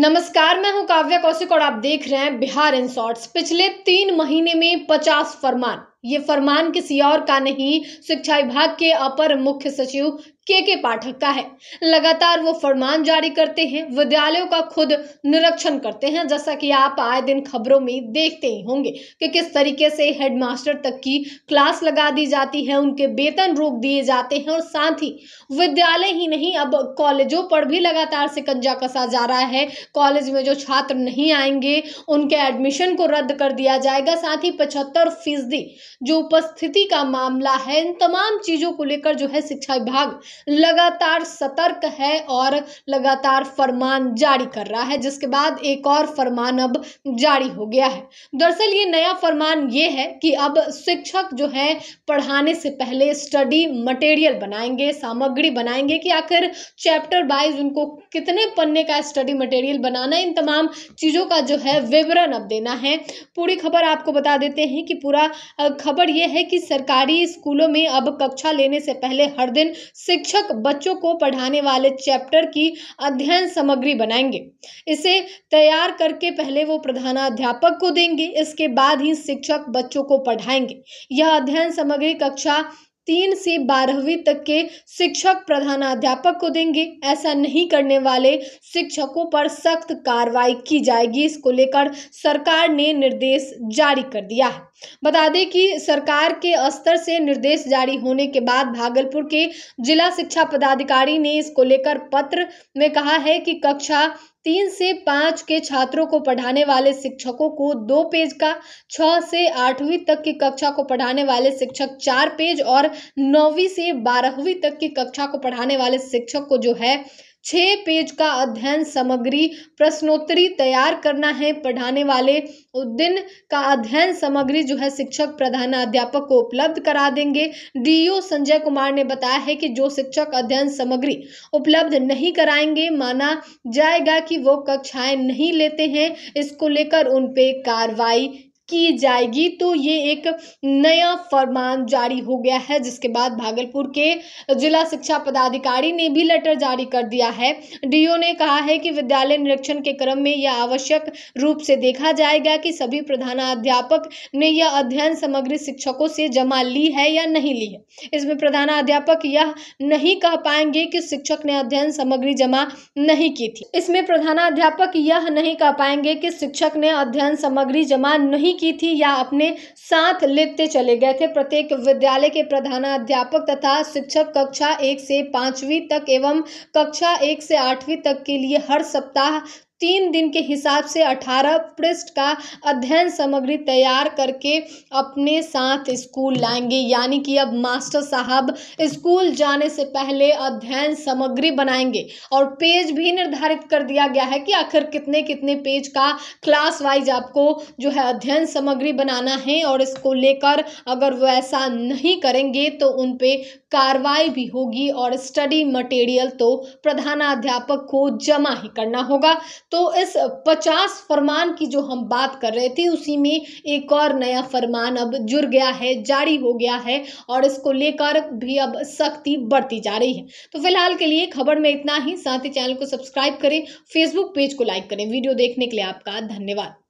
नमस्कार मैं हूं काव्या कौशिक और आप देख रहे हैं बिहार इन शॉर्ट्स पिछले तीन महीने में पचास फरमान ये फरमान किसी और का नहीं शिक्षा विभाग के अपर मुख्य सचिव के के पाठक का है लगातार वो फरमान जारी करते हैं विद्यालयों का खुद निरीक्षण करते हैं जैसा कि आप आए दिन खबरों में देखते ही होंगे कि किस तरीके से हेडमास्टर तक की क्लास लगा दी जाती है उनके वेतन रोक दिए जाते हैं और साथ ही विद्यालय ही नहीं अब कॉलेजों पर भी लगातार सिकंजा कसा जा रहा है कॉलेज में जो छात्र नहीं आएंगे उनके एडमिशन को रद्द कर दिया जाएगा साथ ही पचहत्तर फीसदी जो उपस्थिति का मामला है इन तमाम चीज़ों को लेकर जो है शिक्षा विभाग लगातार सतर्क है और लगातार फरमान जारी कर रहा है जिसके बाद एक और फरमान अब जारी हो गया है दरअसल ये नया फरमान ये है कि अब शिक्षक जो है पढ़ाने से पहले स्टडी मटेरियल बनाएंगे सामग्री बनाएंगे कि आखिर चैप्टर वाइज उनको कितने पन्ने का स्टडी मटेरियल बनाना इन तमाम चीज़ों का जो है विवरण अब देना है पूरी खबर आपको बता देते हैं कि पूरा खबर यह है कि सरकारी स्कूलों में अब कक्षा लेने से पहले हर दिन शिक्षक बच्चों को पढ़ाने वाले चैप्टर की अध्ययन सामग्री बनाएंगे इसे तैयार करके पहले वो प्रधानाध्यापक को देंगे इसके बाद ही शिक्षक बच्चों को पढ़ाएंगे यह अध्ययन सामग्री कक्षा तीन से बारहवीं तक के शिक्षक प्रधानाध्यापक को देंगे ऐसा नहीं करने वाले शिक्षकों पर सख्त कार्रवाई की जाएगी इसको लेकर सरकार ने निर्देश जारी कर दिया है बता दें कि सरकार के स्तर से निर्देश जारी होने के बाद भागलपुर के जिला शिक्षा पदाधिकारी ने इसको लेकर पत्र में कहा है कि कक्षा तीन से पाँच के छात्रों को पढ़ाने वाले शिक्षकों को दो पेज का छः से आठवीं तक की कक्षा को पढ़ाने वाले शिक्षक चार पेज और नौवीं से बारहवीं तक की कक्षा को पढ़ाने वाले शिक्षक को जो है छः पेज का अध्ययन सामग्री प्रश्नोत्तरी तैयार करना है पढ़ाने वाले उस दिन का अध्ययन सामग्री जो है शिक्षक प्रधानाध्यापक को उपलब्ध करा देंगे डीओ संजय कुमार ने बताया है कि जो शिक्षक अध्ययन सामग्री उपलब्ध नहीं कराएंगे माना जाएगा कि वो कक्षाएं नहीं लेते हैं इसको लेकर उन कार्रवाई की जाएगी तो ये एक नया फरमान जारी हो गया है जिसके बाद भागलपुर के जिला शिक्षा पदाधिकारी ने भी लेटर जारी कर दिया है डीओ ने कहा है कि विद्यालय निरीक्षण के क्रम में यह आवश्यक रूप से देखा जाएगा कि सभी प्रधानाध्यापक ने यह अध्ययन सामग्री शिक्षकों से जमा ली है या नहीं ली है इसमें प्रधानाध्यापक यह नहीं कह पाएंगे कि शिक्षक ने अध्ययन सामग्री जमा नहीं की थी इसमें प्रधानाध्यापक यह नहीं कह पाएंगे कि शिक्षक ने अध्ययन सामग्री जमा नहीं की थी या अपने साथ लेते चले गए थे प्रत्येक विद्यालय के प्रधानाध्यापक तथा शिक्षक कक्षा एक से पाँचवीं तक एवं कक्षा एक से आठवीं तक के लिए हर सप्ताह तीन दिन के हिसाब से अठारह पृष्ठ का अध्ययन सामग्री तैयार करके अपने साथ स्कूल लाएंगे यानी कि अब मास्टर साहब स्कूल जाने से पहले अध्ययन सामग्री बनाएंगे और पेज भी निर्धारित कर दिया गया है कि आखिर कितने कितने पेज का क्लास वाइज आपको जो है अध्ययन सामग्री बनाना है और इसको लेकर अगर वो ऐसा नहीं करेंगे तो उन पर कार्रवाई भी होगी और स्टडी मटेरियल तो प्रधानाध्यापक को जमा ही करना होगा तो इस पचास फरमान की जो हम बात कर रहे थे उसी में एक और नया फरमान अब जुड़ गया है जारी हो गया है और इसको लेकर भी अब सख्ती बढ़ती जा रही है तो फिलहाल के लिए खबर में इतना ही साथ ही चैनल को सब्सक्राइब करें फेसबुक पेज को लाइक करें वीडियो देखने के लिए आपका धन्यवाद